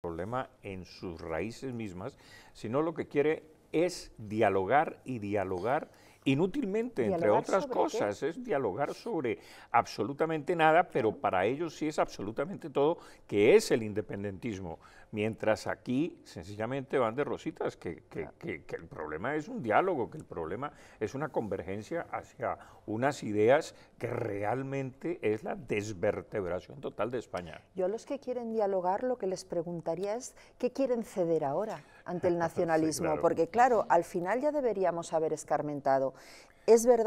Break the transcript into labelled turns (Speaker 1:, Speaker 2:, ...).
Speaker 1: problema en sus raíces mismas, sino lo que quiere es dialogar y dialogar inútilmente, entre otras cosas, es dialogar sobre absolutamente nada, pero para ellos sí es absolutamente todo, que es el independentismo. Mientras aquí sencillamente van de rositas, que, el problema es un diálogo, que el problema es una convergencia hacia unas ideas que realmente es la desvertebración total de España.
Speaker 2: Yo a los que quieren dialogar lo que les preguntaría es, ¿qué quieren ceder ahora? ante el nacionalismo, porque claro, al final ya deberíamos haber escarmentado. Es verdad